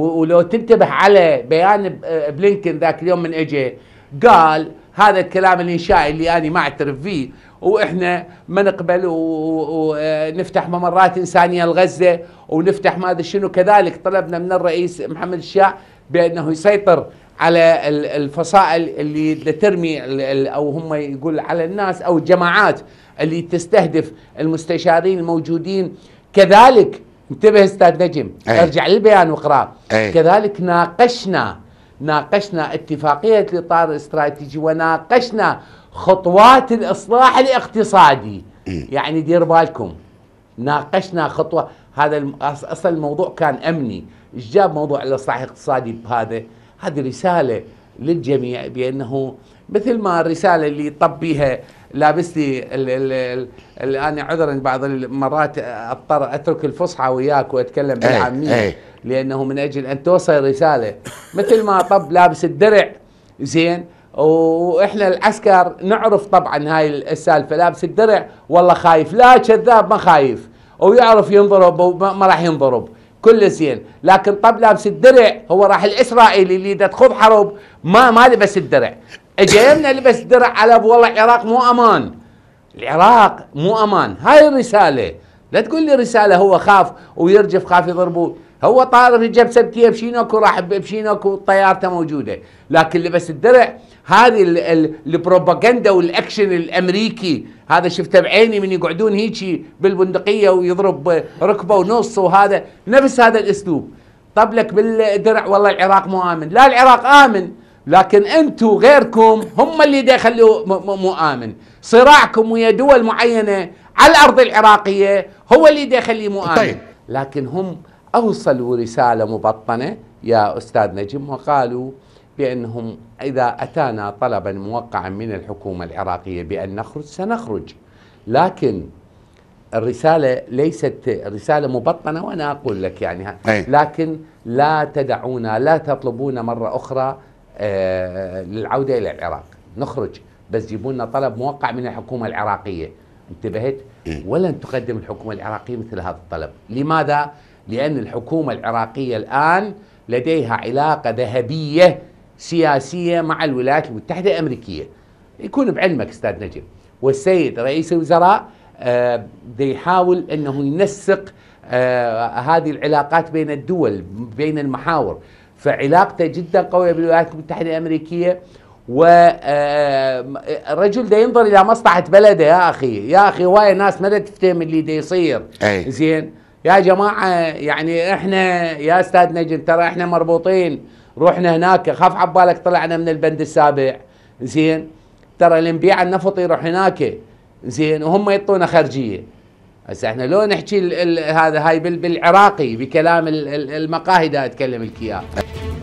ولو تنتبه على بيان بلينكن ذاك اليوم من اجى قال هذا الكلام الانشائي اللي انا ما اعترف فيه واحنا ما نقبل ونفتح ممرات انسانيه لغزه ونفتح ما ادري شنو كذلك طلبنا من الرئيس محمد الشاع بانه يسيطر على الفصائل اللي ترمي او هم يقول على الناس او الجماعات اللي تستهدف المستشارين الموجودين كذلك انتبه استاذ نجم أي. ارجع للبيان واقراه إيه. كذلك ناقشنا ناقشنا اتفاقيه الاطار الاستراتيجي وناقشنا خطوات الاصلاح الاقتصادي م. إيه. يعني دير بالكم ناقشنا خطوه هذا اصل الموضوع كان امني ايش جاب موضوع الاصلاح الاقتصادي بهذا هذه رساله للجميع بانه مثل ما الرساله اللي طبيها لابسني انا عذرا بعض المرات اضطر اترك الفصحى وياك واتكلم إيه، بالعاميه إيه. لانه من اجل ان توصل رساله مثل ما طب لابس الدرع زين واحنا العسكر نعرف طبعا هاي السالفه لابس الدرع والله خايف لا كذاب ما خايف ويعرف ينضرب وما راح ينضرب كل زين لكن طب لابس الدرع هو راح الاسرائيلي اللي تخوض حرب ما ما لبس الدرع اجينا لبس درع على ابو والله العراق مو امان العراق مو امان هاي الرساله لا تقول لي رساله هو خاف ويرجف خاف يضربوه هو طار جب سبتيه بشينوك وراح بشينوك طيارته موجوده لكن لبس الدرع هذه البروباغندا والاكشن الامريكي هذا شفته بعيني من يقعدون هيجي بالبندقيه ويضرب ركبه ونص وهذا نفس هذا الاسلوب طبلك بالدرع والله العراق مو امن لا العراق امن لكن انتم غيركم هم اللي دخلوا مو امن صراعكم ويا دول معينه على الارض العراقيه هو اللي دخلي مو امن طيب. لكن هم اوصلوا رساله مبطنه يا استاذ نجم وقالوا بأنهم إذا أتانا طلبا موقعا من الحكومة العراقية بأن نخرج سنخرج لكن الرسالة ليست رسالة مبطنة وأنا أقول لك يعني لكن لا تدعونا لا تطلبونا مرة أخرى آه، للعودة إلى العراق نخرج بس جيبوا لنا طلب موقع من الحكومة العراقية انتبهت ولن تقدم الحكومة العراقية مثل هذا الطلب لماذا؟ لأن الحكومة العراقية الآن لديها علاقة ذهبية سياسية مع الولايات المتحدة الأمريكية يكون بعلمك أستاذ نجم والسيد رئيس الوزراء آه، يحاول أنه ينسق آه، هذه العلاقات بين الدول بين المحاور فعلاقته جدا قوية بالولايات المتحدة الأمريكية والرجل آه، ده ينظر الى مصلحه بلده يا اخي يا اخي هوايه ناس ما تفتهم اللي دا يصير أي. زين يا جماعه يعني احنا يا استاذ نجم ترى احنا مربوطين رحنا هناك خاف عبالك طلعنا من البند السابع زين ترى اللي نبيع النفط يروح هناك زين وهم يعطونا خرجيه هسه احنا لو نحكي هذا هاي بالعراقي بكلام المقاهي دا اتكلم لك اياه